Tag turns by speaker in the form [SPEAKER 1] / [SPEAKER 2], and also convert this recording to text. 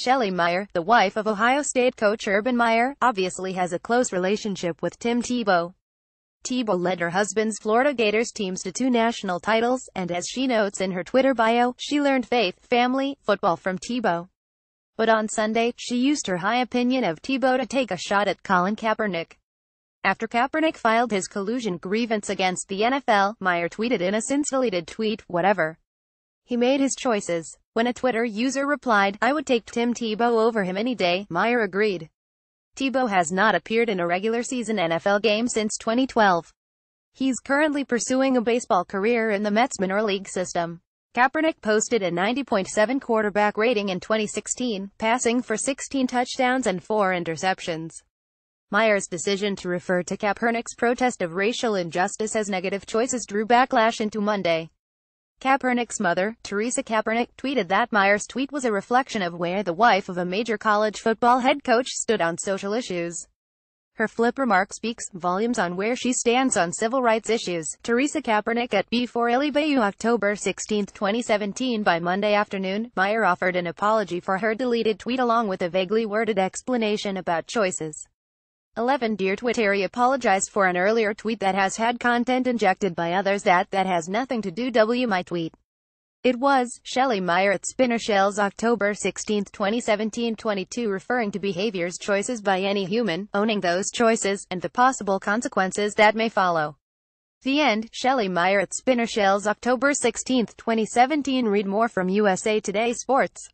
[SPEAKER 1] Shelley Meyer, the wife of Ohio State coach Urban Meyer, obviously has a close relationship with Tim Tebow. Tebow led her husband's Florida Gators teams to two national titles, and as she notes in her Twitter bio, she learned faith, family, football from Tebow. But on Sunday, she used her high opinion of Tebow to take a shot at Colin Kaepernick. After Kaepernick filed his collusion grievance against the NFL, Meyer tweeted in a since-deleted tweet, whatever. He made his choices. When a Twitter user replied, I would take Tim Tebow over him any day, Meyer agreed. Tebow has not appeared in a regular season NFL game since 2012. He's currently pursuing a baseball career in the Mets minor league system. Kaepernick posted a 90.7 quarterback rating in 2016, passing for 16 touchdowns and 4 interceptions. Meyer's decision to refer to Kaepernick's protest of racial injustice as negative choices drew backlash into Monday. Kaepernick's mother, Teresa Kaepernick, tweeted that Meyer's tweet was a reflection of where the wife of a major college football head coach stood on social issues. Her flip remark speaks volumes on where she stands on civil rights issues. Teresa Kaepernick at B4 Illy Bayou October 16, 2017 By Monday afternoon, Meyer offered an apology for her deleted tweet along with a vaguely worded explanation about choices. 11 Dear Twittery apologized for an earlier tweet that has had content injected by others that that has nothing to do w my tweet. It was, Shelley Meyer at Spinner Shell's October 16, 2017 22 referring to behaviors choices by any human, owning those choices, and the possible consequences that may follow. The End, Shelley Meyer at Spinner Shell's October 16, 2017 Read more from USA Today Sports.